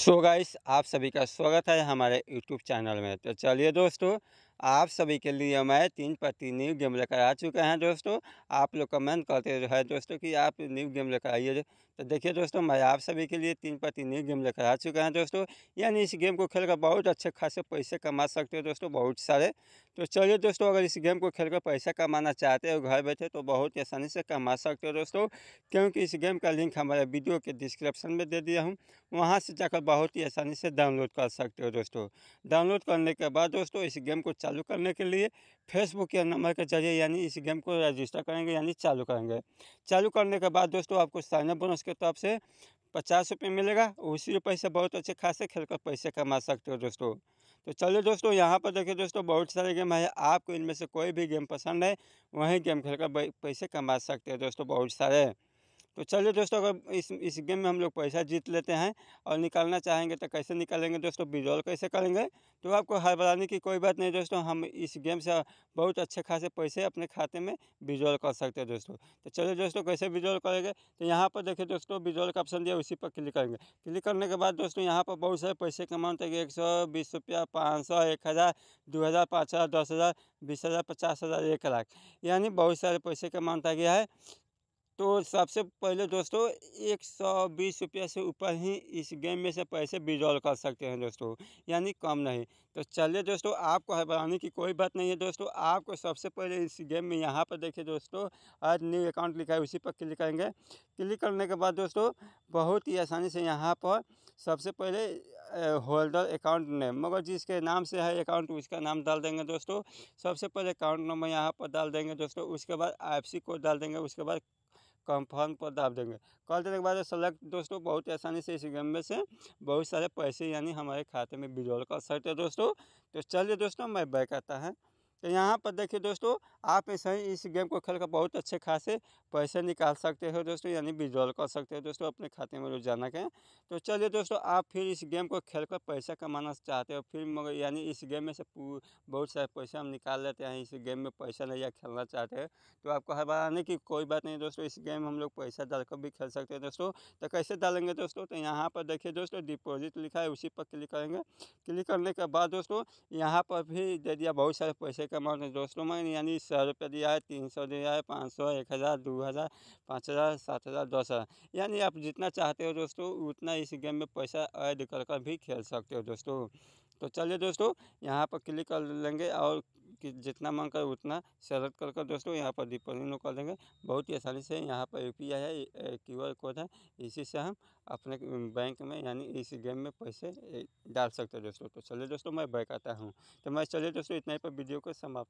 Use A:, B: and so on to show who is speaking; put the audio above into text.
A: सो so guys आप सभी का स्वागत है हमारे यूट्यूब चैनल में तो चलिए दोस्तों आप सभी के लिए मैं तीन प्रति न्यू गेम लेकर आ चुके हैं दोस्तों आप लोग कमेंट करते है दोस्तों कि आप न्यू गेम लेकर आइए तो देखिए दोस्तों मैं आप सभी के लिए तीन प्रति न्यू गेम लेकर आ चुके हैं दोस्तों यानी इस गेम को कर बहुत अच्छे खासे पैसे कमा सकते हो दोस्तों बहुत सारे तो चलिए दोस्तों अगर इस गेम को कर पैसा कमाना चाहते हो घर बैठे तो बहुत आसानी से कमा सकते हो दोस्तों क्योंकि इस गेम का लिंक हमारे वीडियो के डिस्क्रिप्शन में दे दिया हूँ वहाँ से जाकर बहुत ही आसानी से डाउनलोड कर सकते हो दोस्तों डाउनलोड करने के बाद दोस्तों इस गेम को चालू करने के लिए फेसबुक या नंबर के जरिए यानी इस गेम को रजिस्टर करेंगे यानी चालू करेंगे चालू करने के बाद दोस्तों आपको साइनअप बोनस के तरफ से पचास रुपये मिलेगा उसी रुपये से बहुत अच्छे खासे खेल कर पैसे कमा सकते हो दोस्तों तो चलिए दोस्तों यहाँ पर देखिए दोस्तों बहुत सारे गेम है आपको इनमें से कोई भी गेम पसंद है वहीं गेम खेलकर पैसे कमा सकते हो दोस्तों बहुत सारे तो चलिए दोस्तों अगर इस इस गेम में हम लोग पैसा जीत लेते हैं और निकालना चाहेंगे तो कैसे निकालेंगे दोस्तों विड्रॉल कैसे करेंगे तो आपको हड़बड़ाने की कोई बात नहीं दोस्तों हम इस गेम से बहुत अच्छे खासे पैसे अपने खाते में विड्रॉल कर सकते हैं दोस्तों तो चलिए दोस्तों कैसे विड्रॉल करेंगे तो यहाँ पर देखिए दोस्तों विड्रॉल का ऑप्शन दिया उसी पर क्लिक करेंगे क्लिक करने के बाद दोस्तों यहाँ पर बहुत सारे पैसे के अमाउंट है एक सौ बीस रुपया पाँच सौ एक हज़ार दो हज़ार पाँच हज़ार दस हज़ार बीस हज़ार पचास हज़ार एक लाख यानी बहुत सारे पैसे का अमाउंट आ गया है तो सबसे पहले दोस्तों एक सौ बीस रुपये से ऊपर ही इस गेम में से पैसे विड्रॉल कर सकते हैं दोस्तों यानी कम नहीं तो चलिए दोस्तों आपको हड़बड़ाने की कोई बात नहीं है दोस्तों आपको सबसे पहले इस गेम में यहाँ पर देखिए दोस्तों आज न्यू अकाउंट लिखा है उसी पर क्लिक करेंगे क्लिक करने के बाद दोस्तों बहुत ही आसानी से यहाँ पर सबसे पहले होल्डर अकाउंट नेम मगर जिसके नाम से है अकाउंट उसका नाम डाल देंगे दोस्तों सबसे पहले अकाउंट नंबर यहाँ पर डाल देंगे दोस्तों उसके बाद आई कोड डाल देंगे उसके बाद कंफर्म पर दाब देंगे कॉल देने के बाद सेलेक्ट दोस्तों बहुत आसानी से इस गेम में से बहुत सारे पैसे यानी हमारे खाते में विड्रॉल कर सकते हैं दोस्तों तो चलिए दोस्तों मैं बैक आता है तो यहाँ पर देखिए दोस्तों आप ऐसे ही इस गेम को खेल कर बहुत अच्छे खासे पैसे निकाल सकते हो दोस्तों यानी विड्रॉल कर सकते हो दोस्तों अपने खाते में रोजाना के तो चलिए दोस्तों आप फिर इस गेम को खेल कर पैसा कमाना चाहते हो फिर मगर यानी इस गेम में से बहुत सारे पैसे हम निकाल लेते हैं इस गेम में पैसा नहीं या खेलना चाहते हैं तो आपको हर आने की कोई बात नहीं दोस्तों इस गेम में हम लोग पैसा डालकर भी खेल सकते हैं दोस्तों तो कैसे डालेंगे दोस्तों तो यहाँ पर देखिए दोस्तों डिपोजिट लिखा है उसी पर क्लिक करेंगे क्लिक करने के बाद दोस्तों यहाँ पर भी दे दिया बहुत सारे पैसे अमाउंट है दोस्तों मैंने यानी सौ रुपये दिया है तीन सौ दिया है पाँच सौ एक हज़ार दो हज़ार पाँच हज़ार सात हज़ार दस हज़ार यानी आप जितना चाहते हो दोस्तों उतना इस गेम में पैसा ऐड कर कर भी खेल सकते हो दोस्तों तो चलिए दोस्तों यहाँ पर क्लिक कर लेंगे और कि जितना मन करे उतना सेलेक्ट कर कर दोस्तों यहाँ पर डिपोजिट कर देंगे बहुत ही आसानी से यहाँ पर यू पी आई है क्यू आर कोड है इसी से हम अपने बैंक में यानी इस गेम में पैसे डाल सकते हैं दोस्तों तो चलिए दोस्तों मैं बैक आता हूँ तो मैं चलिए दोस्तों इतना ही पर वीडियो को समाप्त